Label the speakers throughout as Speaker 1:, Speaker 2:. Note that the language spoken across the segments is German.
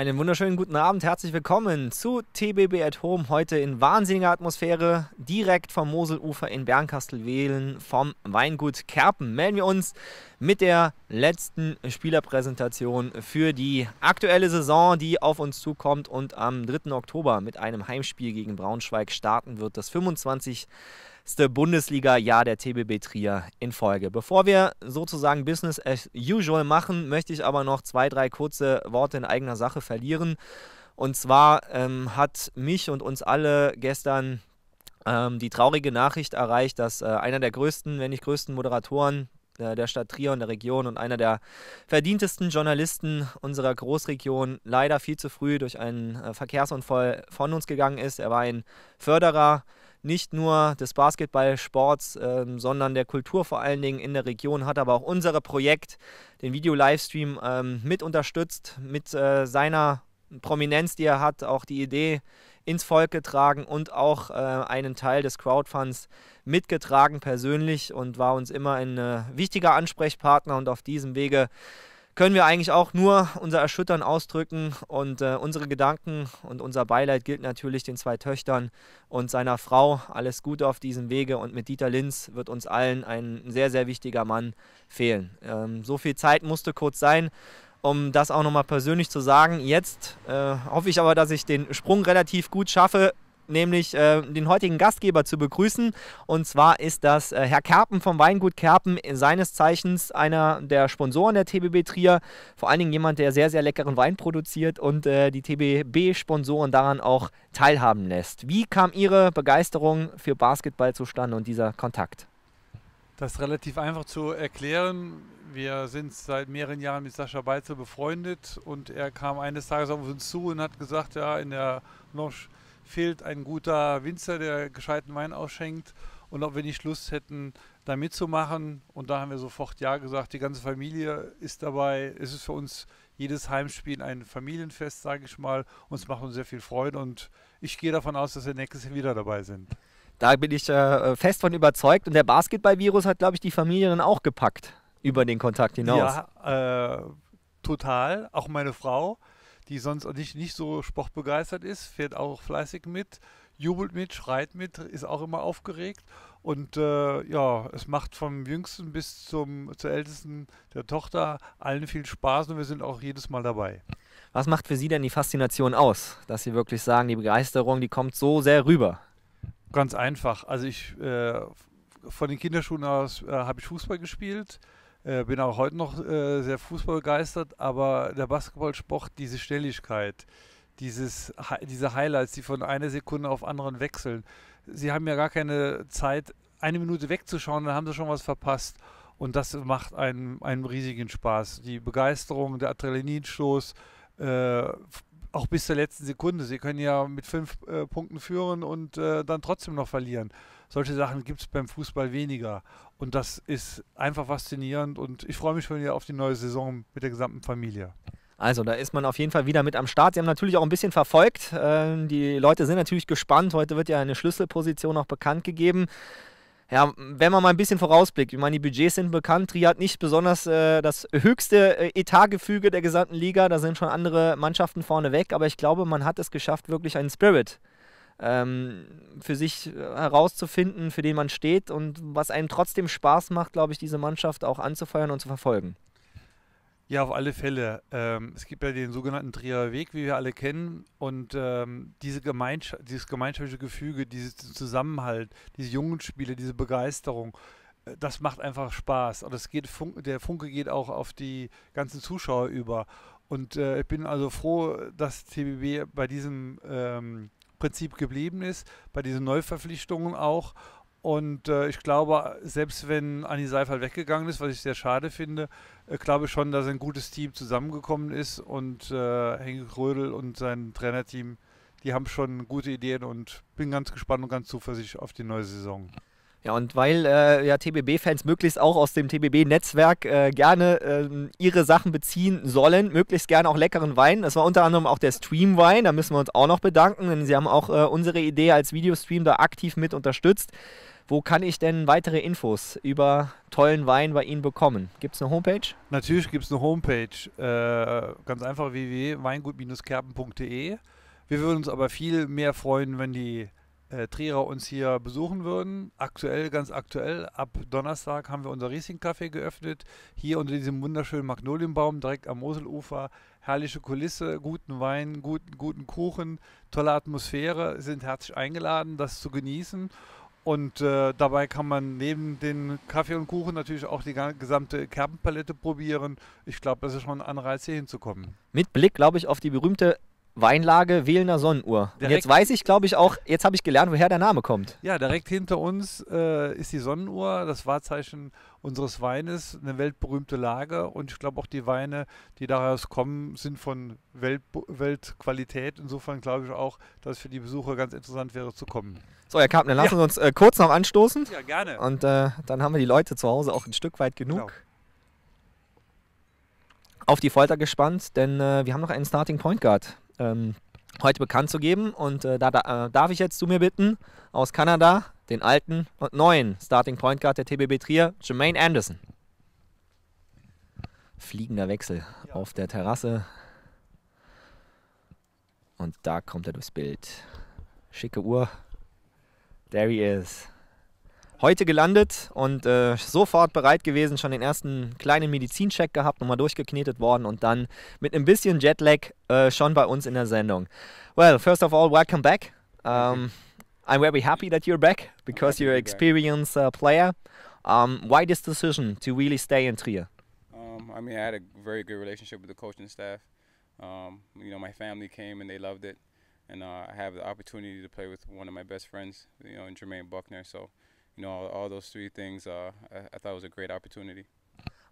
Speaker 1: Einen wunderschönen guten Abend, herzlich willkommen zu TBB at Home heute in wahnsinniger Atmosphäre, direkt vom Moselufer in Bernkastel-Wehlen vom Weingut Kerpen. Melden wir uns mit der letzten Spielerpräsentation für die aktuelle Saison, die auf uns zukommt und am 3. Oktober mit einem Heimspiel gegen Braunschweig starten wird, das 25 Bundesliga-Jahr der TBB Trier in Folge. Bevor wir sozusagen Business as usual machen, möchte ich aber noch zwei, drei kurze Worte in eigener Sache verlieren. Und zwar ähm, hat mich und uns alle gestern ähm, die traurige Nachricht erreicht, dass äh, einer der größten, wenn nicht größten Moderatoren äh, der Stadt Trier und der Region und einer der verdientesten Journalisten unserer Großregion leider viel zu früh durch einen äh, Verkehrsunfall von uns gegangen ist. Er war ein Förderer nicht nur des Basketballsports, ähm, sondern der Kultur vor allen Dingen in der Region, hat aber auch unser Projekt, den Video-Livestream, ähm, mit unterstützt, mit äh, seiner Prominenz, die er hat, auch die Idee ins Volk getragen und auch äh, einen Teil des Crowdfunds mitgetragen persönlich und war uns immer ein äh, wichtiger Ansprechpartner und auf diesem Wege können wir eigentlich auch nur unser Erschüttern ausdrücken und äh, unsere Gedanken und unser Beileid gilt natürlich den zwei Töchtern und seiner Frau. Alles Gute auf diesem Wege und mit Dieter Linz wird uns allen ein sehr, sehr wichtiger Mann fehlen. Ähm, so viel Zeit musste kurz sein, um das auch nochmal persönlich zu sagen. Jetzt äh, hoffe ich aber, dass ich den Sprung relativ gut schaffe nämlich äh, den heutigen Gastgeber zu begrüßen. Und zwar ist das äh, Herr Kerpen vom Weingut Kerpen, seines Zeichens einer der Sponsoren der TBB Trier. Vor allen Dingen jemand, der sehr, sehr leckeren Wein produziert und äh, die TBB-Sponsoren daran auch teilhaben lässt. Wie kam Ihre Begeisterung für Basketball zustande und dieser Kontakt? Das
Speaker 2: ist relativ einfach zu erklären. Wir sind seit mehreren Jahren mit Sascha Beitzel befreundet und er kam eines Tages auf uns zu und hat gesagt, ja, in der Nosch fehlt ein guter Winzer, der gescheiten Wein ausschenkt und ob wir nicht Lust hätten, da mitzumachen. Und da haben wir sofort Ja gesagt. Die ganze Familie ist dabei. Es ist für uns jedes Heimspiel ein Familienfest, sage ich mal. Uns macht uns sehr viel Freude. Und ich gehe davon aus, dass wir nächstes Jahr wieder dabei sind.
Speaker 1: Da bin ich äh, fest von überzeugt. Und der Basketball-Virus hat, glaube ich, die Familie dann auch gepackt über den Kontakt hinaus.
Speaker 2: Ja, äh, total. Auch meine Frau die sonst nicht, nicht so sportbegeistert ist, fährt auch fleißig mit, jubelt mit, schreit mit, ist auch immer aufgeregt. Und äh, ja, es macht vom Jüngsten bis zum, zur Ältesten der Tochter allen viel Spaß und wir sind auch jedes
Speaker 1: Mal dabei. Was macht für Sie denn die Faszination aus, dass Sie wirklich sagen, die Begeisterung, die kommt so sehr rüber? Ganz einfach. Also ich äh, von den Kinderschuhen aus
Speaker 2: äh, habe ich Fußball gespielt. Äh, bin auch heute noch äh, sehr fußballbegeistert, aber der Basketballsport, diese Schnelligkeit, dieses, diese Highlights, die von einer Sekunde auf anderen wechseln, sie haben ja gar keine Zeit, eine Minute wegzuschauen, dann haben sie schon was verpasst. Und das macht einen, einen riesigen Spaß. Die Begeisterung, der Adrenalinstoß, äh, auch bis zur letzten Sekunde. Sie können ja mit fünf äh, Punkten führen und äh, dann trotzdem noch verlieren solche Sachen gibt es beim Fußball weniger. Und das
Speaker 1: ist einfach faszinierend und ich freue mich schon wieder auf die neue Saison mit der gesamten Familie. Also da ist man auf jeden Fall wieder mit am Start. Sie haben natürlich auch ein bisschen verfolgt. Ähm, die Leute sind natürlich gespannt. Heute wird ja eine Schlüsselposition auch bekannt gegeben. Ja, wenn man mal ein bisschen vorausblickt, ich meine, die Budgets sind bekannt. Tri hat nicht besonders äh, das höchste äh, Etatgefüge der gesamten Liga. Da sind schon andere Mannschaften vorne weg. Aber ich glaube, man hat es geschafft, wirklich einen Spirit ähm, für sich äh, herauszufinden, für den man steht und was einem trotzdem Spaß macht, glaube ich, diese Mannschaft auch anzufeuern und zu verfolgen. Ja, auf alle
Speaker 2: Fälle. Ähm, es gibt ja den sogenannten Trierer Weg, wie wir alle kennen. Und ähm, diese Gemeinscha dieses gemeinschaftliche Gefüge, dieses Zusammenhalt, diese jungen Spiele, diese Begeisterung, äh, das macht einfach Spaß. Und es geht Fun der Funke geht auch auf die ganzen Zuschauer über. Und äh, ich bin also froh, dass TBB bei diesem ähm, Prinzip geblieben ist, bei diesen Neuverpflichtungen auch. Und äh, ich glaube, selbst wenn Anni Seifert weggegangen ist, was ich sehr schade finde, äh, glaube ich schon, dass ein gutes Team zusammengekommen ist und äh, Henke Krödel und sein Trainerteam, die haben schon gute Ideen und
Speaker 1: bin ganz gespannt und ganz zuversichtlich auf die neue Saison. Ja, und weil äh, ja TBB-Fans möglichst auch aus dem TBB-Netzwerk äh, gerne ähm, ihre Sachen beziehen sollen, möglichst gerne auch leckeren Wein. Das war unter anderem auch der Stream-Wein, da müssen wir uns auch noch bedanken, denn sie haben auch äh, unsere Idee als Videostream da aktiv mit unterstützt. Wo kann ich denn weitere Infos über tollen Wein bei Ihnen bekommen? Gibt es eine Homepage? Natürlich gibt es eine Homepage. Äh,
Speaker 2: ganz einfach wwwweingut kerpende Wir würden uns aber viel mehr freuen, wenn die äh, Trierer uns hier besuchen würden. Aktuell, ganz aktuell, ab Donnerstag haben wir unser Riesling-Café geöffnet. Hier unter diesem wunderschönen Magnolienbaum direkt am Moselufer. Herrliche Kulisse, guten Wein, guten, guten Kuchen, tolle Atmosphäre. Sind herzlich eingeladen, das zu genießen. Und äh, dabei kann man neben den Kaffee und Kuchen natürlich auch die gesamte Kerbenpalette probieren. Ich glaube, das ist schon ein Anreiz, hier hinzukommen.
Speaker 1: Mit Blick, glaube ich, auf die berühmte Weinlage Wählner Sonnenuhr. Direkt und jetzt weiß ich, glaube ich, auch, jetzt habe ich gelernt, woher der Name kommt.
Speaker 2: Ja, direkt hinter uns äh, ist die Sonnenuhr, das Wahrzeichen unseres Weines, eine weltberühmte Lage. Und ich glaube auch die Weine, die daraus kommen, sind von Welt, Weltqualität. Insofern glaube ich auch, dass es für die Besucher ganz interessant wäre zu kommen. So, Herr Kapner, lassen ja. Sie uns äh,
Speaker 1: kurz noch anstoßen. Ja, gerne. Und äh, dann haben wir die Leute zu Hause auch ein Stück weit genug. Genau auf die Folter gespannt, denn äh, wir haben noch einen Starting Point Guard ähm, heute bekannt zu geben. Und äh, da, äh, darf ich jetzt zu mir bitten, aus Kanada, den alten und neuen Starting Point Guard der TBB Trier, Jermaine Anderson. Fliegender Wechsel ja. auf der Terrasse. Und da kommt er durchs Bild. Schicke Uhr. There he is. heute gelandet und äh, sofort bereit gewesen, schon den ersten kleinen Medizincheck gehabt, nochmal durchgeknetet worden und dann mit ein bisschen Jetlag äh, schon bei uns in der Sendung. Well, first of all, welcome back. Um, I'm very happy that you're back because you're an experienced uh, player. Um, why this decision to really stay in Trier?
Speaker 3: Um, I mean, I had a very good relationship with the coaching staff. Um, you know, my family came and they loved it. And uh, I have the opportunity to play with one of my best friends, you know, in Jermaine Buckner. So Uh,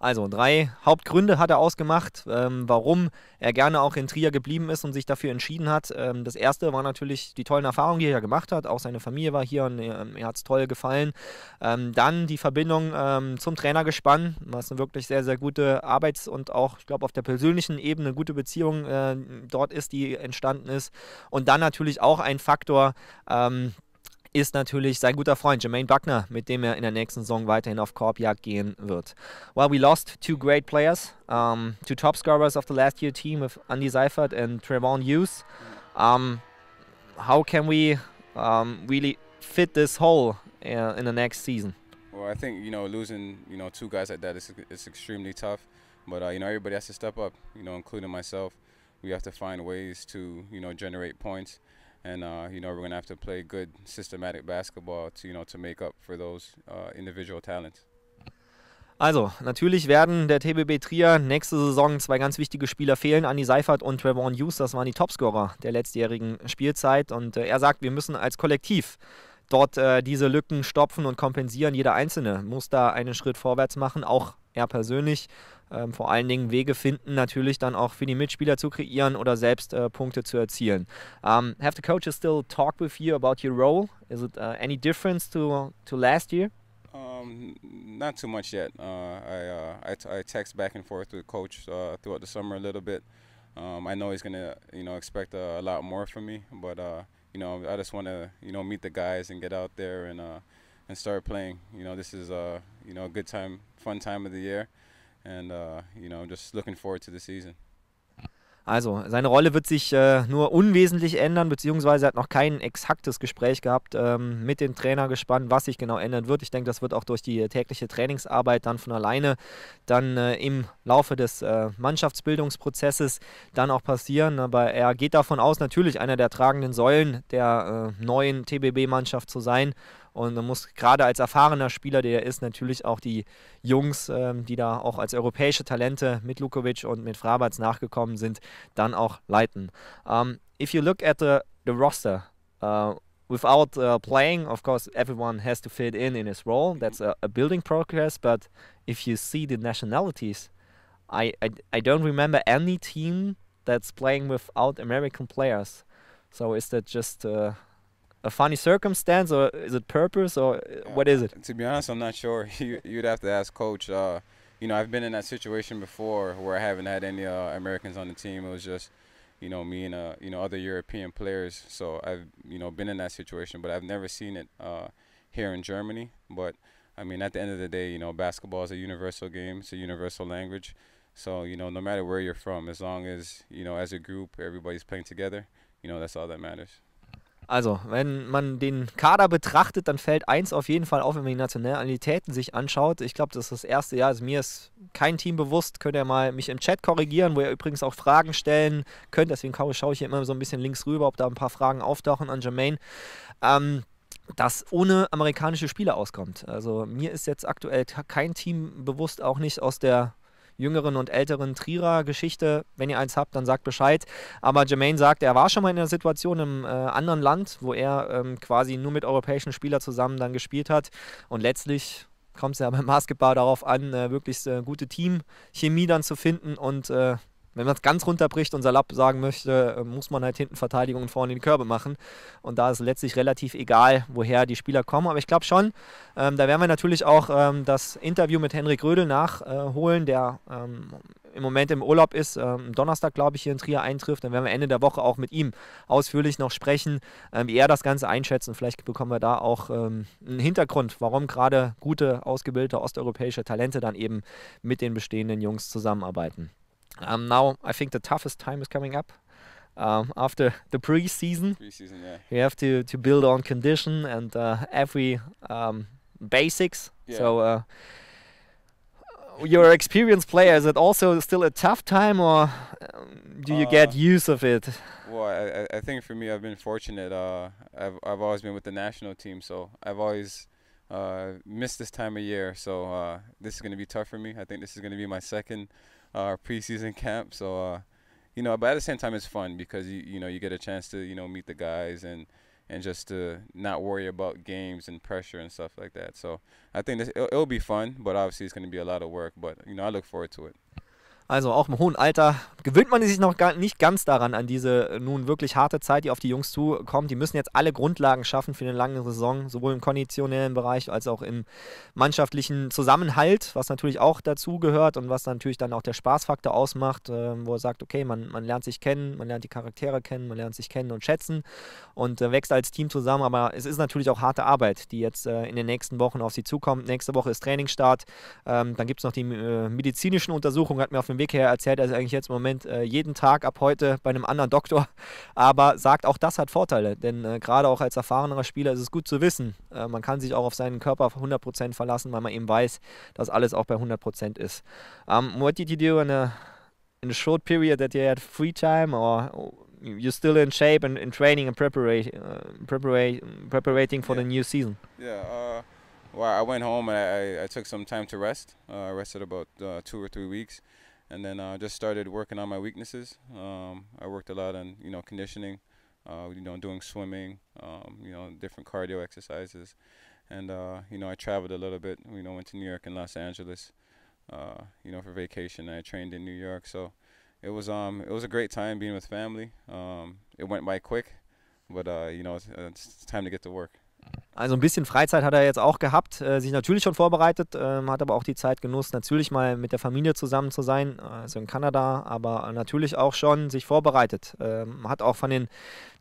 Speaker 1: also drei Hauptgründe hat er ausgemacht, ähm, warum er gerne auch in Trier geblieben ist und sich dafür entschieden hat. Ähm, das erste war natürlich die tollen Erfahrungen, die er gemacht hat. Auch seine Familie war hier und ähm, er hat es toll gefallen. Ähm, dann die Verbindung ähm, zum Trainer gespannt, was eine wirklich sehr, sehr gute Arbeits- und auch, ich glaube, auf der persönlichen Ebene eine gute Beziehung äh, dort ist, die entstanden ist. Und dann natürlich auch ein Faktor, ähm, ist natürlich sein guter Freund Jermaine Buckner, mit dem er in der nächsten Saison weiterhin auf Korbjagd gehen wird. Well, we lost two great players, um, two top scorers of the last year team with Andy Seifert and Trevon Hughes. Um, how can we um, really fit this hole uh, in the next season?
Speaker 3: Well, I think you know losing you know two guys like that is it's extremely tough, but uh, you know everybody has to step up. You know, including myself, we have to find ways to you know generate points and uh, you know we're gonna have to play good systematic basketball to you know to make up for those uh, individual talents.
Speaker 1: Also, natürlich werden der TBB Trier nächste Saison zwei ganz wichtige Spieler fehlen. Andy Seifert und Trevor Hughes, das waren die Topscorer der letztjährigen Spielzeit. Und äh, er sagt, wir müssen als Kollektiv dort äh, diese Lücken stopfen und kompensieren. Jeder Einzelne muss da einen Schritt vorwärts machen, auch er persönlich. Ähm, vor allen Dingen Wege finden, natürlich dann auch für die Mitspieler zu kreieren oder selbst äh, Punkte zu erzielen. Um, ähm, have the coaches still talk with you about your role? Is it uh, any difference to to last year?
Speaker 3: Um, not too much yet. Uh, I, uh, I, I text back and forth with coach uh, throughout the summer a little bit. Um, I know he's gonna you know expect a, a lot more from me, but uh, you know I just want to you know meet the guys and get out there and uh, and start playing. You know, this is uh, you know a good time, fun time of the year, and uh, you know just looking forward to the season.
Speaker 1: Also, seine Rolle wird sich äh, nur unwesentlich ändern, beziehungsweise hat noch kein exaktes Gespräch gehabt ähm, mit dem Trainer gespannt, was sich genau ändern wird. Ich denke, das wird auch durch die tägliche Trainingsarbeit dann von alleine dann äh, im Laufe des äh, Mannschaftsbildungsprozesses dann auch passieren. Aber er geht davon aus, natürlich einer der tragenden Säulen der äh, neuen TBB-Mannschaft zu sein und man muss gerade als erfahrener Spieler, der er ist, natürlich auch die Jungs, ähm, die da auch als europäische Talente mit Lukovic und mit Frabatz nachgekommen sind, dann auch leiten. Um, ähm, if you look at the, the roster, uh, without uh, playing, of course, everyone has to fit in in his role. That's a, a building progress. But if you see the nationalities, I, I, I don't remember any team that's playing without American players. So is that just uh, a funny circumstance or is it purpose or uh, yeah, what is it? To be honest, I'm not sure. you, would have to
Speaker 3: ask coach. Uh, you know, I've been in that situation before where I haven't had any uh, Americans on the team. It was just, you know, me and uh, you know other European players. So I've you know been in that situation, but I've never seen it uh, here in Germany. But I mean, at the end of the day, you know, basketball is a universal game. It's a universal language. So you know, no matter where you're from, as long as you know, as a group, everybody's playing together. You know, that's all that matters.
Speaker 1: Also, wenn man den Kader betrachtet, dann fällt eins auf jeden Fall auf, wenn man die Nationalitäten sich anschaut. Ich glaube, das ist das erste Jahr. Also mir ist kein Team bewusst. Könnt ihr mal mich im Chat korrigieren, wo ihr übrigens auch Fragen stellen könnt. Deswegen schaue ich hier immer so ein bisschen links rüber, ob da ein paar Fragen auftauchen an Jermaine. Ähm, dass ohne amerikanische Spieler auskommt. Also mir ist jetzt aktuell kein Team bewusst, auch nicht aus der jüngeren und älteren Trierer Geschichte. Wenn ihr eins habt, dann sagt Bescheid. Aber Jermaine sagt, er war schon mal in einer Situation im äh, anderen Land, wo er ähm, quasi nur mit europäischen Spielern zusammen dann gespielt hat. Und letztlich kommt es ja beim Basketball darauf an, äh, wirklich äh, gute Teamchemie dann zu finden und äh, wenn man es ganz runterbricht und salopp sagen möchte, äh, muss man halt hinten Verteidigung und vorne den Körbe machen. Und da ist letztlich relativ egal, woher die Spieler kommen. Aber ich glaube schon, ähm, da werden wir natürlich auch ähm, das Interview mit Henrik Rödel nachholen, äh, der ähm, im Moment im Urlaub ist, ähm, Donnerstag, glaube ich, hier in Trier eintrifft. Dann werden wir Ende der Woche auch mit ihm ausführlich noch sprechen, ähm, wie er das Ganze einschätzt. Und vielleicht bekommen wir da auch ähm, einen Hintergrund, warum gerade gute, ausgebildete osteuropäische Talente dann eben mit den bestehenden Jungs zusammenarbeiten. Um, now I think the toughest time is coming up. Um, after the preseason, preseason yeah. you have to, to build on condition and uh, every um, basics. Yeah. So uh, your experienced player is it also still a tough time, or um, do you uh, get use of it?
Speaker 3: Well, I, I think for me, I've been fortunate. Uh, I've I've always been with the national team, so I've always uh, missed this time of year. So uh, this is going to be tough for me. I think this is going to be my second uh, preseason camp. So, uh, you know, but at the same time, it's fun because you you know you get a chance to you know meet the guys and and just to not worry about games and pressure and stuff like that. So I think this, it'll, it'll be fun, but obviously it's going to be a lot of work. But you know, I look forward to it.
Speaker 1: Also auch im hohen Alter gewöhnt man sich noch gar nicht ganz daran an diese äh, nun wirklich harte Zeit, die auf die Jungs zukommt. Die müssen jetzt alle Grundlagen schaffen für eine lange Saison, sowohl im konditionellen Bereich als auch im mannschaftlichen Zusammenhalt, was natürlich auch dazu gehört und was natürlich dann auch der Spaßfaktor ausmacht, ähm, wo er sagt, okay, man, man lernt sich kennen, man lernt die Charaktere kennen, man lernt sich kennen und schätzen und äh, wächst als Team zusammen. Aber es ist natürlich auch harte Arbeit, die jetzt äh, in den nächsten Wochen auf sie zukommt. Nächste Woche ist Trainingsstart, ähm, dann gibt es noch die medizinischen Untersuchungen, hat mir auf dem seinem Weg her erzählt er also es eigentlich jetzt im Moment äh, jeden Tag ab heute bei einem anderen Doktor. Aber sagt, auch das hat Vorteile, denn äh, gerade auch als erfahrener Spieler ist es gut zu wissen. Äh, man kann sich auch auf seinen Körper 100% verlassen, weil man eben weiß, dass alles auch bei 100% ist. Um, ähm, what did you do in a, in a short period that you had free time or you're still in shape and in training and preparation, uh, preparation, preparing for yeah. the new season?
Speaker 3: Yeah. Uh well, I went home and I, I took some time to rest. Uh, I rested about uh, two or three weeks, and then I uh, just started working on my weaknesses. Um, I worked a lot on you know conditioning, uh, you know doing swimming, um, you know different cardio exercises, and uh, you know I traveled a little bit. You know went to New York and Los Angeles, uh, you know for vacation. I trained in New York, so it was um it was a great time being with family. Um, it went by quick, but uh, you know it's, uh, it's time to get to work.
Speaker 1: Also ein bisschen Freizeit hat er jetzt auch gehabt, äh, sich natürlich schon vorbereitet, äh, hat aber auch die Zeit genutzt, natürlich mal mit der Familie zusammen zu sein, also in Kanada, aber natürlich auch schon sich vorbereitet. Ähm, hat auch von den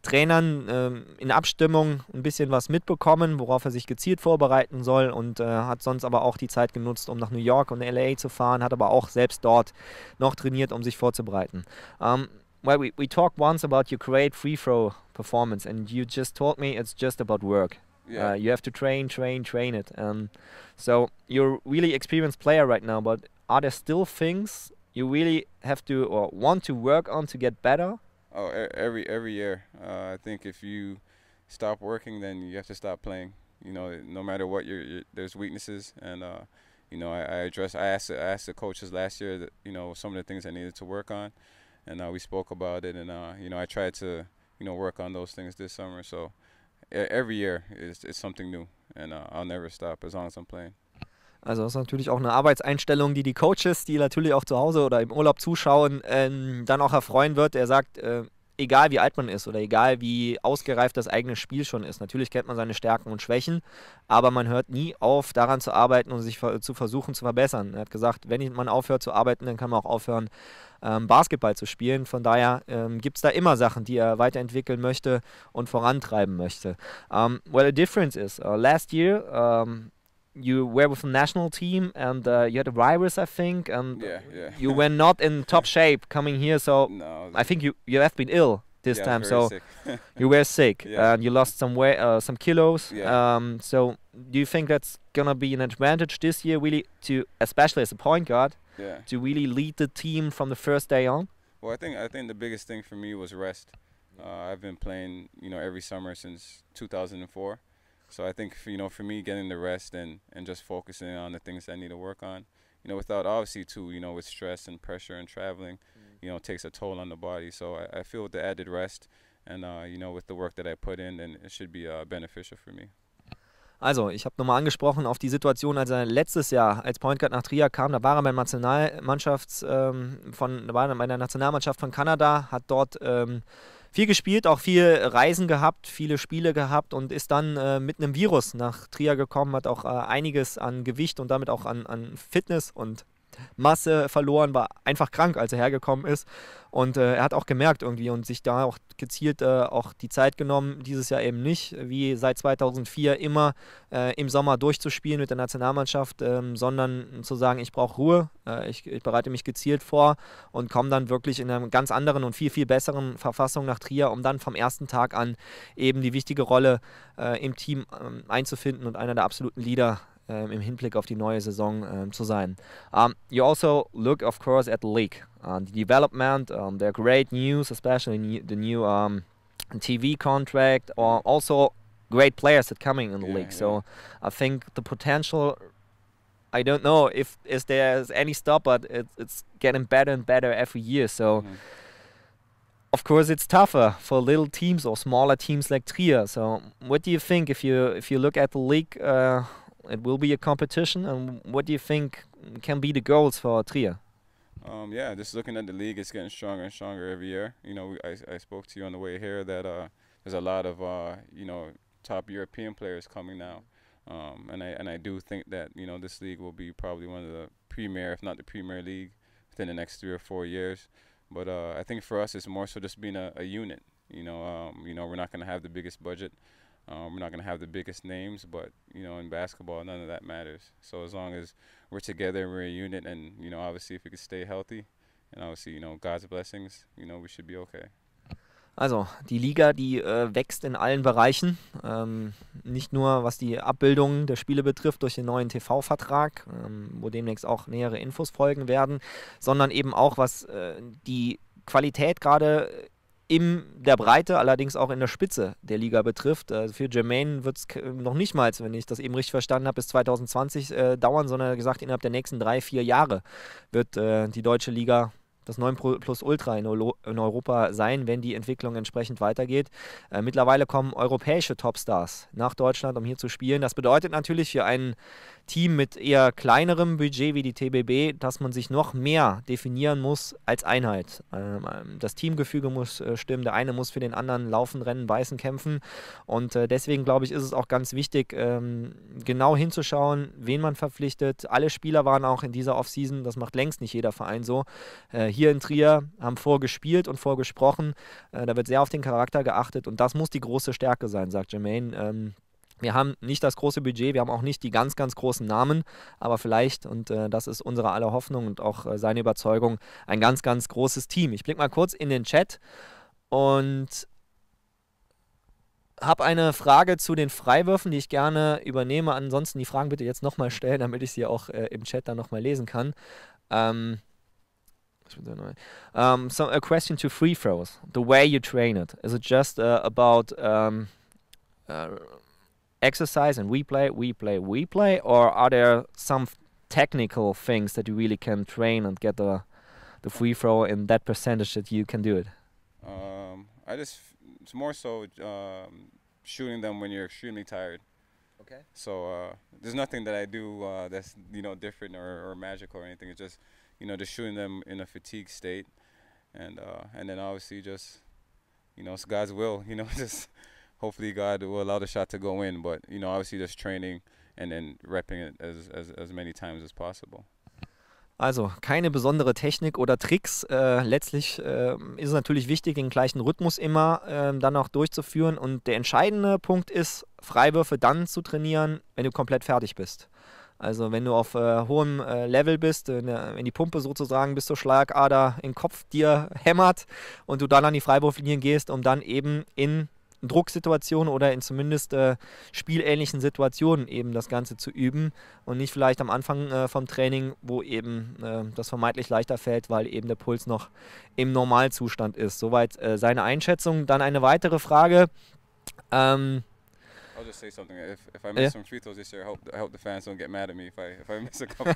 Speaker 1: Trainern ähm, in Abstimmung ein bisschen was mitbekommen, worauf er sich gezielt vorbereiten soll und äh, hat sonst aber auch die Zeit genutzt, um nach New York und LA zu fahren, hat aber auch selbst dort noch trainiert, um sich vorzubereiten. Um, ähm, well, we, we talked once about your great free throw performance and you just told me it's just about work. Yeah. Uh, you have to train, train, train it. And so you're really experienced player right now, but are there still things you really have to or want to work on to get better?
Speaker 3: Oh, er every every year. Uh, I think if you stop working, then you have to stop playing. You know, no matter what, you're there's weaknesses, and uh, you know, I, I addressed, I asked, I asked the coaches last year, that, you know, some of the things I needed to work on, and uh, we spoke about it, and uh, you know, I tried to, you know, work on those things this summer. So E-, every year is, is something new and uh, I'll never stop as long as I'm playing.
Speaker 1: Also das ist natürlich auch eine Arbeitseinstellung, die die Coaches, die natürlich auch zu Hause oder im Urlaub zuschauen, ähm, dann auch erfreuen wird. Er sagt, äh, egal wie alt man ist oder egal wie ausgereift das eigene Spiel schon ist. Natürlich kennt man seine Stärken und Schwächen, aber man hört nie auf, daran zu arbeiten und sich zu versuchen zu verbessern. Er hat gesagt, wenn man aufhört zu arbeiten, dann kann man auch aufhören, ähm, Basketball zu spielen. Von daher ähm, gibt es da immer Sachen, die er weiterentwickeln möchte und vorantreiben möchte. Um, ähm, what a difference is, uh, last year um, ähm, you were with the national team and uh, you had a virus, I think, and yeah, yeah. you were not in top shape coming here. So no, I think you you have been ill this yeah, time. So you were sick and you lost some weight, uh, some kilos. Um, so do you think that's gonna be an advantage this year, really, to especially as a point guard, to really lead the team from the first day on?
Speaker 3: Well, I think I think the biggest thing for me was rest. Uh, I've been playing, you know, every summer since 2004. So I think for, you know for me getting the rest and and just focusing on the things that I need to work on, you know, without obviously too you know with stress and pressure and traveling, mm. you know, takes a toll on the body. So I, I feel with the added rest and uh, you know with the work that I put in, then it should be uh, beneficial
Speaker 1: for me. Also, ich habe nochmal angesprochen auf die Situation, als er letztes Jahr als Point Guard nach Trier kam. Da war er bei, Nationalmannschafts, ähm, von, war bei der Nationalmannschaft von Kanada, hat dort ähm, viel gespielt, auch viel Reisen gehabt, viele Spiele gehabt und ist dann äh, mit einem Virus nach Trier gekommen, hat auch äh, einiges an Gewicht und damit auch an, an Fitness und Masse verloren, war einfach krank, als er hergekommen ist. Und äh, er hat auch gemerkt irgendwie und sich da auch gezielt äh, auch die Zeit genommen, dieses Jahr eben nicht, wie seit 2004 immer äh, im Sommer durchzuspielen mit der Nationalmannschaft, ähm, sondern zu sagen, ich brauche Ruhe, äh, ich, ich, bereite mich gezielt vor und komme dann wirklich in einer ganz anderen und viel, viel besseren Verfassung nach Trier, um dann vom ersten Tag an eben die wichtige Rolle äh, im Team ähm, einzufinden und einer der absoluten Leader um, im Hinblick auf die neue Saison um, zu sein. Um, you also look, of course, at the league, uh, the development, um, the great news, especially new, the new um, TV contract, or uh, also great players that coming in the yeah, league. Yeah. So I think the potential. I don't know if is there's any stop, but it's getting better and better every year. So. Mm-hmm. of course it's tougher for little teams or smaller teams like Trier. So what do you think if you if you look at the league? Uh, it will be a competition. And what do you think can be the goals for Trier?
Speaker 3: Um, yeah, just looking at the league, it's getting stronger and stronger every year. You know, I, I spoke to you on the way here that uh, there's a lot of uh, you know top European players coming now, um, and I and I do think that you know this league will be probably one of the premier, if not the premier league, within the next three or four years. But uh, I think for us, it's more so just being a, a unit. You know, um, you know, we're not going to have the biggest budget. Um, we're not going to have the biggest names, but you know, in basketball, none of that matters. So as long as we're together, we're a unit, and you know, obviously, if we could stay healthy, and obviously, you know, God's blessings, you know, we should be okay.
Speaker 1: Also, die Liga, die äh, wächst in allen Bereichen. Ähm, nicht nur was die Abbildung der Spiele betrifft durch den neuen TV-Vertrag, ähm, wo demnächst auch nähere Infos folgen werden, sondern eben auch was äh, die Qualität gerade in der Breite, allerdings auch in der Spitze der Liga betrifft. Also für Jermaine wird es noch nicht mal, wenn ich das eben richtig verstanden habe, bis 2020 äh, dauern, sondern gesagt, innerhalb der nächsten drei, vier Jahre wird äh, die deutsche Liga das 9 plus Ultra in, in, Europa sein, wenn die Entwicklung entsprechend weitergeht. Äh, mittlerweile kommen europäische Topstars nach Deutschland, um hier zu spielen. Das bedeutet natürlich für einen Team mit eher kleinerem Budget wie die TBB, dass man sich noch mehr definieren muss als Einheit. Ähm, ähm, das Teamgefüge muss äh, stimmen, der eine muss für den anderen laufen, rennen, beißen, kämpfen. Und äh, deswegen glaube ich, ist es auch ganz wichtig, ähm, genau hinzuschauen, wen man verpflichtet. Alle Spieler waren auch in dieser Offseason, das macht längst nicht jeder Verein so, äh, hier in Trier, haben vorgespielt und vorgesprochen. da wird sehr auf den Charakter geachtet und das muss die große Stärke sein, sagt Jermaine wir haben nicht das große Budget, wir haben auch nicht die ganz, ganz großen Namen, aber vielleicht, und äh, das ist unsere aller Hoffnung und auch äh, seine Überzeugung, ein ganz, ganz großes Team. Ich blicke mal kurz in den Chat und habe eine Frage zu den Freiwürfen, die ich gerne übernehme. Ansonsten die Fragen bitte jetzt nochmal stellen, damit ich sie auch äh, im Chat dann nochmal lesen kann. Ähm, um, ähm, so a question to free throws. The way you train it. Is it just uh, about um, ähm, uh, äh, exercise and we play, we play, we play, or are there some technical things that you really can train and get the the free throw in that percentage that you can do it?
Speaker 3: Um, I just it's more so um, shooting them when you're extremely tired. Okay. So uh, there's nothing that I do uh, that's you know different or, or magical or anything. It's just you know just shooting them in a fatigue state, and uh, and then obviously just you know it's God's will. You know just hopefully God will allow the shot to go in. But you know, obviously, just training and then repping it as as as many times as possible.
Speaker 1: Also keine besondere Technik oder Tricks. Äh, letztlich äh, ist es natürlich wichtig, den gleichen Rhythmus immer äh, dann auch durchzuführen. Und der entscheidende Punkt ist, Freiwürfe dann zu trainieren, wenn du komplett fertig bist. Also wenn du auf äh, hohem äh, Level bist, wenn die Pumpe sozusagen bis zur Schlagader im Kopf dir hämmert und du dann an die Freiwurflinien gehst, um dann eben in Drucksituationen oder in zumindest äh, spielähnlichen Situationen eben das Ganze zu üben und nicht vielleicht am Anfang äh, vom Training, wo eben äh, das vermeintlich leichter fällt, weil eben der Puls noch im Normalzustand ist. Soweit äh, seine Einschätzung. Dann eine weitere Frage. Ähm, I'll
Speaker 3: just say something. If, if I miss yeah. some free throws this year, I hope, I hope the fans don't get mad at me if I, if I miss a couple.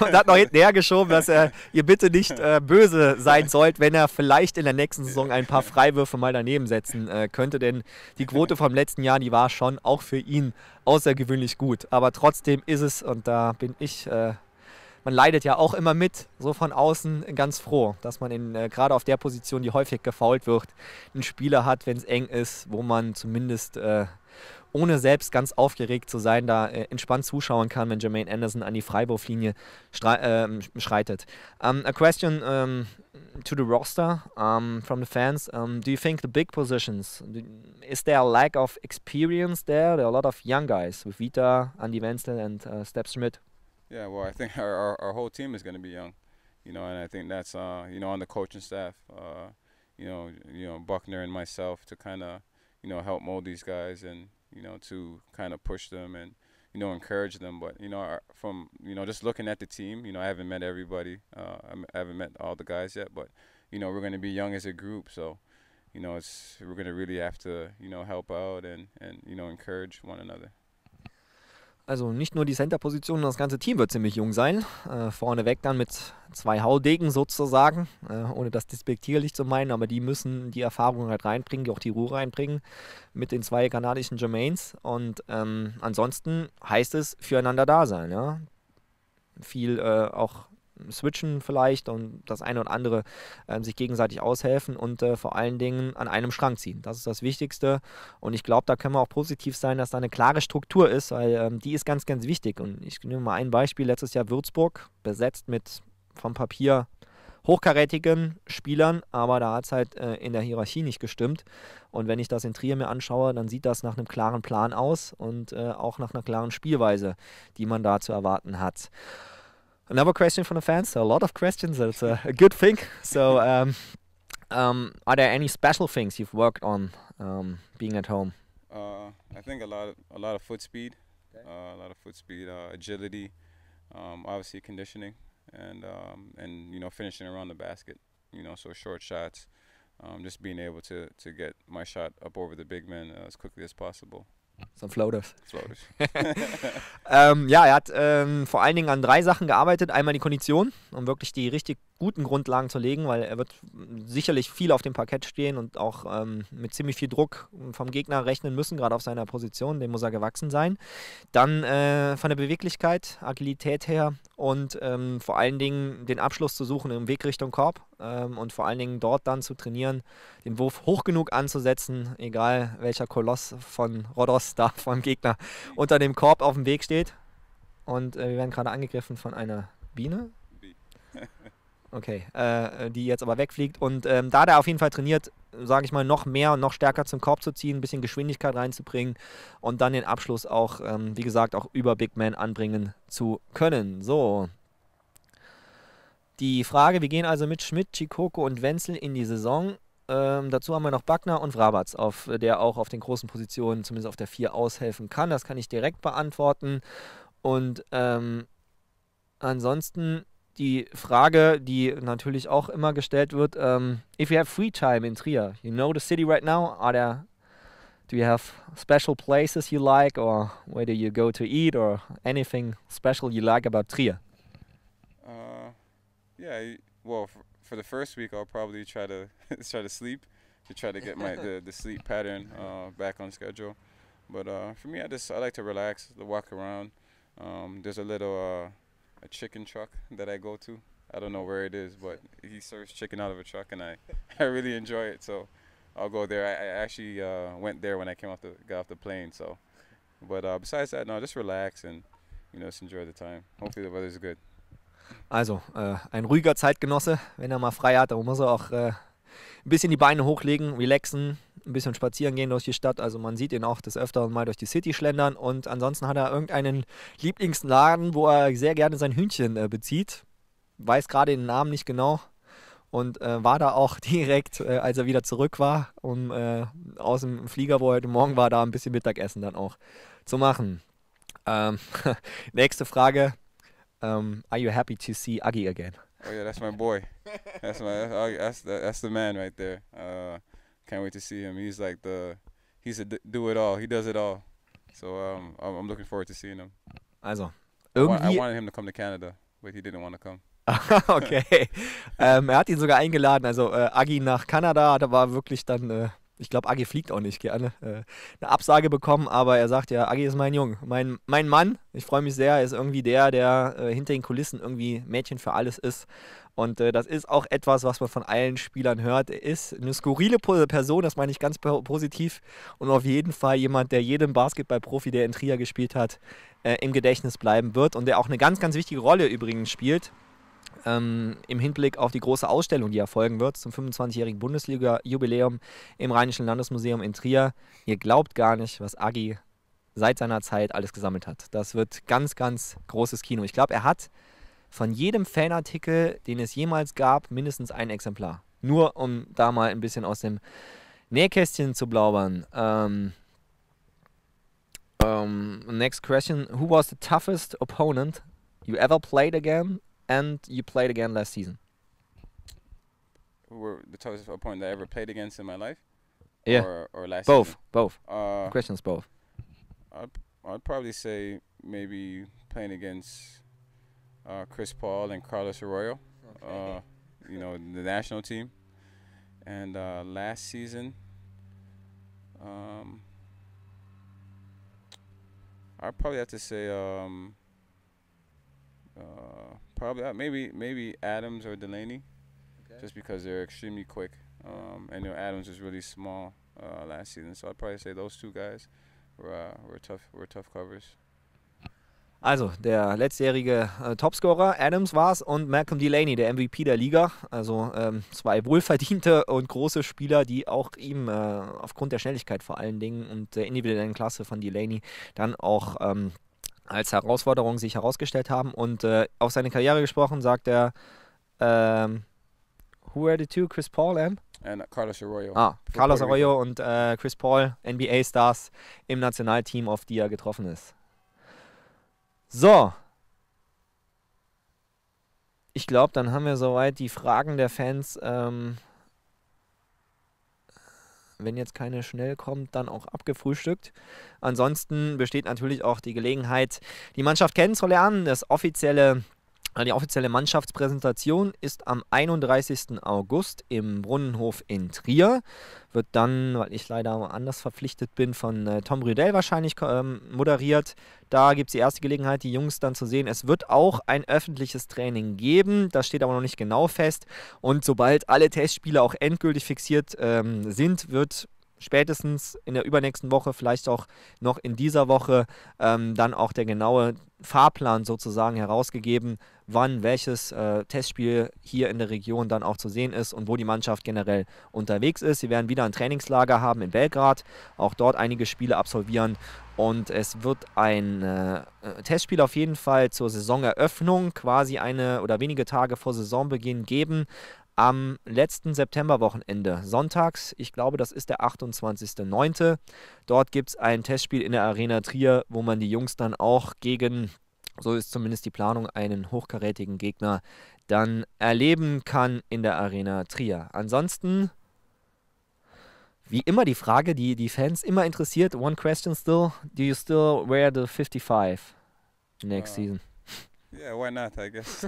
Speaker 1: Und hat noch hinterher geschoben, dass er ihr bitte nicht äh, böse sein sollt, wenn er vielleicht in der nächsten Saison ein paar Freiwürfe mal daneben setzen äh, könnte. Denn die Quote vom letzten Jahr, die war schon auch für ihn außergewöhnlich gut. Aber trotzdem ist es, und da bin ich... Äh, man leidet ja auch immer mit, so von außen ganz froh, dass man in, äh, gerade auf der Position, die häufig gefault wird, einen Spieler hat, wenn es eng ist, wo man zumindest äh, ohne selbst ganz aufgeregt zu sein, da äh, entspannt zuschauen kann, wenn Jermaine Anderson an die Freiwurflinie äh, schreitet. Um, ähm, a question um, ähm, to the roster um, from the fans. do you think the big positions, is there a lack of experience there? There are a lot of young guys with Vita, Andy Wenzel and uh, Step Schmidt.
Speaker 3: Yeah, well, I think our, our, our whole team is going to be young, you know, and I think that's, uh, you know, on the coaching staff, uh, you know, you know, Buckner and myself to kind of, you know, help mold these guys and, you know, to kind of push them and you know encourage them. But you know, from you know just looking at the team, you know, I haven't met everybody, uh, I haven't met all the guys yet, but you know, we're going to be young as a group, so you know, it's we're going to really have to you know help out and and you know encourage
Speaker 1: one another. Also nicht nur die Center-Position, das ganze Team wird ziemlich jung sein. Äh, vorneweg dann mit zwei Haudegen sozusagen, äh, ohne das despektierlich zu meinen, aber die müssen die Erfahrung halt reinbringen, die auch die Ruhe reinbringen mit den zwei kanadischen Germains. Und ähm, ansonsten heißt es füreinander da sein. Ja? Viel äh, auch switchen vielleicht und das eine und andere äh, sich gegenseitig aushelfen und äh, vor allen Dingen an einem Strang ziehen. Das ist das Wichtigste und ich glaube, da können wir auch positiv sein, dass da eine klare Struktur ist, weil ähm, die ist ganz, ganz wichtig. Und ich nehme mal ein Beispiel, letztes Jahr Würzburg, besetzt mit vom Papier hochkarätigen Spielern, aber da hat es halt äh, in der Hierarchie nicht gestimmt. Und wenn ich das in Trier mir anschaue, dann sieht das nach einem klaren Plan aus und äh, auch nach einer klaren Spielweise, die man da zu erwarten hat. another question from the fans. So a lot of questions. That's a, a good thing. So, um, um, are there any special things you've worked on um, being at home?
Speaker 3: Uh, I think a lot, of, a lot of foot speed, uh, a lot of foot speed, uh, agility, um, obviously conditioning, and um, and you know finishing around the basket. You know, so short shots, um, just being able to to get my shot up over the big men as quickly as possible.
Speaker 1: San Flaudas. ähm, ja, er hat ähm, vor allen Dingen an drei Sachen gearbeitet. Einmal die Kondition, um wirklich die richtig guten Grundlagen zu legen, weil er wird sicherlich viel auf dem Parkett stehen und auch ähm, mit ziemlich viel Druck vom Gegner rechnen müssen, gerade auf seiner Position, dem muss er gewachsen sein. Dann äh, von der Beweglichkeit, Agilität her und ähm, vor allen Dingen den Abschluss zu suchen im Weg Richtung Korb ähm, und vor allen Dingen dort dann zu trainieren, den Wurf hoch genug anzusetzen, egal welcher Koloss von Rodos da vom Gegner unter dem Korb auf dem Weg steht. Und äh, wir werden gerade angegriffen von einer Biene. Okay, äh, äh, die jetzt aber wegfliegt. Und ähm, da der auf jeden Fall trainiert, sage ich mal, noch mehr und noch stärker zum Korb zu ziehen, ein bisschen Geschwindigkeit reinzubringen und dann den Abschluss auch, ähm, wie gesagt, auch über Big Man anbringen zu können. So. Die Frage, wir gehen also mit Schmidt, Chikoko und Wenzel in die Saison. Ähm, dazu haben wir noch Backner und Vrabatz, auf, äh, der auch auf den großen Positionen, zumindest auf der 4, aushelfen kann. Das kann ich direkt beantworten. Und ähm, ansonsten die Frage, die natürlich auch immer gestellt wird, um, if you have free time in Trier, you know the city right now, are there, do you have special places you like or where do you go to eat or anything special you like about Trier?
Speaker 3: Uh, yeah, well, for, for the first week I'll probably try to try to sleep to try to get my the, the sleep pattern uh, back on schedule. But uh, for me, I just I like to relax, to walk around. Um, there's a little uh, a chicken truck that I go to. I don't know where it is, but he serves chicken out of a truck, and I, I really enjoy it. So I'll go there. I, I actually uh, went there when I came off the got off the plane. So, but uh, besides that, no, just relax and you know just enjoy the time. Hopefully the weather's good.
Speaker 1: Also äh, ein ruhiger Zeitgenosse, wenn er mal frei hat, dann muss er auch äh, ein bisschen die Beine hochlegen, relaxen, ein bisschen spazieren gehen durch die Stadt. Also man sieht ihn auch des Öfteren mal durch die City schlendern. Und ansonsten hat er irgendeinen Lieblingsladen, wo er sehr gerne sein Hühnchen äh, bezieht. Weiß gerade den Namen nicht genau. Und äh, war da auch direkt, äh, als er wieder zurück war, um äh, aus dem Flieger, wo er heute Morgen war, da ein bisschen Mittagessen dann auch zu machen. Ähm, nächste Frage. Um, ähm, are you happy to see Aggie again?
Speaker 3: Oh yeah, that's my boy. That's my that's, that's the man right there. Uh, Can't wait to see him. He's like the he's a do it all. He does it all. So um, I'm looking forward to seeing him. Also, irgendwie. I, I wanted him to come to Canada, but he didn't want to come.
Speaker 1: okay. ähm, er hat ihn sogar eingeladen. Also äh, Agi nach Kanada, da war wirklich dann äh, ich glaube, Agi fliegt auch nicht gerne, äh, eine Absage bekommen, aber er sagt ja, Agi ist mein Jung, mein, mein Mann. Ich freue mich sehr, er ist irgendwie der, der äh, hinter den Kulissen irgendwie Mädchen für alles ist. Und äh, das ist auch etwas, was man von allen Spielern hört. Er ist eine skurrile Person, das meine ich ganz positiv. Und auf jeden Fall jemand, der jedem Basketballprofi, der in Trier gespielt hat, äh, im Gedächtnis bleiben wird und der auch eine ganz, ganz wichtige Rolle übrigens spielt ähm, im Hinblick auf die große Ausstellung, die erfolgen wird zum 25-jährigen Bundesliga-Jubiläum im Rheinischen Landesmuseum in Trier. Ihr glaubt gar nicht, was Agi seit seiner Zeit alles gesammelt hat. Das wird ganz, ganz großes Kino. Ich glaube, er hat von jedem Fanartikel, den es jemals gab, mindestens ein Exemplar. Nur um da mal ein bisschen aus dem Nähkästchen zu blaubern. Ähm, um, ähm, next question. Who was the toughest opponent you ever played again and you played again last season.
Speaker 3: Who were the toughest opponent I ever played against in my life? Yeah. Or, or last both, season? both. Uh, questions both. I'd, I'd probably say maybe playing against uh, Chris Paul and Carlos Arroyo. Okay. Uh, you know the national team, and uh, last season. Um, I probably have to say um, uh, Probably uh, maybe maybe Adams or Delaney, okay. just because they're extremely quick. Um, and you know Adams was really small uh, last season, so I'd probably say those two guys were, uh, were tough were tough covers.
Speaker 1: Also, der letztjährige äh, Topscorer Adams war es und Malcolm Delaney, der MVP der Liga. Also ähm, zwei wohlverdiente und große Spieler, die auch ihm äh, aufgrund der Schnelligkeit vor allen Dingen und der individuellen Klasse von Delaney dann auch ähm, als Herausforderung sich herausgestellt haben. Und äh, auf seine Karriere gesprochen sagt er, ähm, who are the two, Chris Paul and? and uh,
Speaker 3: Carlos Arroyo. Ah, Carlos Arroyo
Speaker 1: und äh, Chris Paul, NBA-Stars im Nationalteam, auf die er getroffen ist. So. Ich glaube, dann haben wir soweit die Fragen der Fans ähm, wenn jetzt keine schnell kommt, dann auch abgefrühstückt. Ansonsten besteht natürlich auch die Gelegenheit, die Mannschaft kennenzulernen. Das offizielle die offizielle Mannschaftspräsentation ist am 31. August im Brunnenhof in Trier. Wird dann, weil ich leider anders verpflichtet bin, von äh, Tom Rüdell wahrscheinlich ähm, moderiert. Da gibt es die erste Gelegenheit, die Jungs dann zu sehen. Es wird auch ein öffentliches Training geben. Das steht aber noch nicht genau fest. Und sobald alle Testspiele auch endgültig fixiert ähm, sind, wird spätestens in der übernächsten Woche, vielleicht auch noch in dieser Woche, ähm, dann auch der genaue Fahrplan sozusagen herausgegeben, wann welches äh, Testspiel hier in der Region dann auch zu sehen ist und wo die Mannschaft generell unterwegs ist. Sie werden wieder ein Trainingslager haben in Belgrad, auch dort einige Spiele absolvieren und es wird ein äh, äh Testspiel auf jeden Fall zur Saisoneröffnung, quasi eine oder wenige Tage vor Saisonbeginn geben. Am letzten Septemberwochenende, sonntags, ich glaube, das ist der 28.09. Dort gibt es ein Testspiel in der Arena Trier, wo man die Jungs dann auch gegen so ist zumindest die Planung, einen hochkarätigen Gegner dann erleben kann in der Arena Trier. Ansonsten, wie immer die Frage, die die Fans immer interessiert, one question still, do you still wear the 55 next ja. season?
Speaker 3: Yeah, why not? I guess.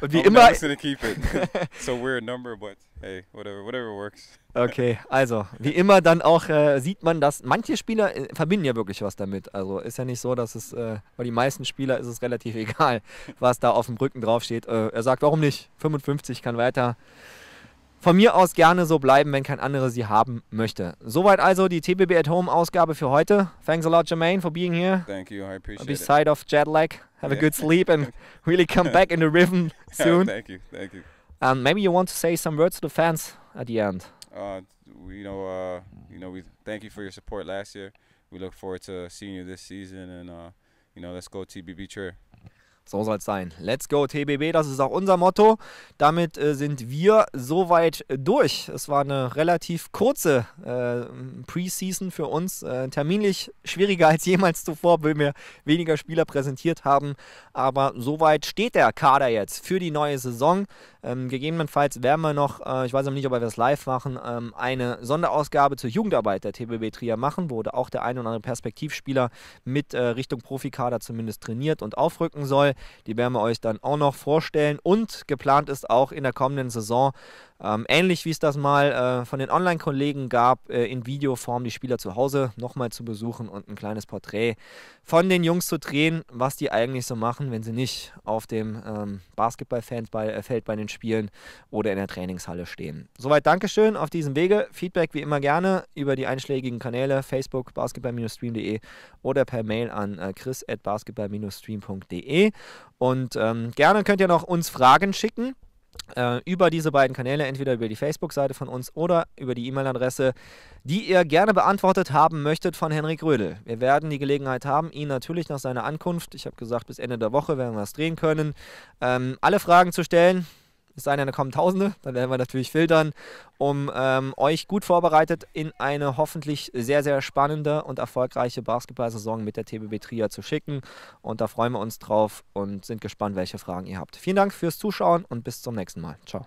Speaker 1: Und wie immer.
Speaker 3: so weird number, but hey, whatever, whatever works.
Speaker 1: Okay, also wie immer dann auch äh, sieht man, dass manche Spieler äh, verbinden ja wirklich was damit. Also ist ja nicht so, dass es äh, bei den meisten Spieler ist es relativ egal, was da auf dem Rücken draufsteht. Äh, er sagt, warum nicht? 55 kann weiter von mir aus gerne so bleiben, wenn kein anderer sie haben möchte. Soweit also die TBB at Home Ausgabe für heute. Thanks a lot, Jermaine, for being here. Thank you,
Speaker 3: I appreciate Beside it.
Speaker 1: Beside of jet lag, have yeah. a good sleep and really come back in the rhythm soon. thank you, thank you. And maybe you want to say some words to the fans at the end.
Speaker 3: Uh, you know, uh, you know, we thank you for your support last year. We look
Speaker 1: forward to seeing you this season, and uh, you know, let's go TBB cheer. So soll es sein. Let's go TBB, das ist auch unser Motto. Damit äh, sind wir soweit durch. Es war eine relativ kurze äh, Preseason für uns. Äh, terminlich schwieriger als jemals zuvor, weil wir weniger Spieler präsentiert haben. Aber soweit steht der Kader jetzt für die neue Saison. Ähm, gegebenenfalls werden wir noch, äh, ich weiß noch nicht, ob wir das live machen, ähm, eine Sonderausgabe zur Jugendarbeit der TBB Trier machen, wo auch der ein oder andere Perspektivspieler mit äh, Richtung Profikader zumindest trainiert und aufrücken soll. Die werden wir euch dann auch noch vorstellen. Und geplant ist auch in der kommenden Saison ähm, ähnlich wie es das mal äh, von den Online-Kollegen gab, äh, in Videoform die Spieler zu Hause nochmal zu besuchen und ein kleines Porträt von den Jungs zu drehen, was die eigentlich so machen, wenn sie nicht auf dem ähm, Basketballfeld bei, äh, Feld bei den Spielen oder in der Trainingshalle stehen. Soweit Dankeschön auf diesem Wege. Feedback wie immer gerne über die einschlägigen Kanäle Facebook, basketball-stream.de oder per Mail an äh, chris.basketball-stream.de. Und ähm, gerne könnt ihr noch uns Fragen schicken. Äh, über diese beiden Kanäle, entweder über die Facebook-Seite von uns oder über die E-Mail-Adresse, die ihr gerne beantwortet haben möchtet von Henrik Rödel. Wir werden die Gelegenheit haben, ihn natürlich nach seiner Ankunft, ich habe gesagt, bis Ende der Woche werden wir es drehen können, ähm, alle Fragen zu stellen. Es sei denn, da kommen Tausende, dann werden wir natürlich filtern, um ähm, euch gut vorbereitet in eine hoffentlich sehr, sehr spannende und erfolgreiche Basketball-Saison mit der TBB Trier zu schicken. Und da freuen wir uns drauf und sind gespannt, welche Fragen ihr habt. Vielen Dank fürs Zuschauen und bis zum nächsten Mal. Ciao.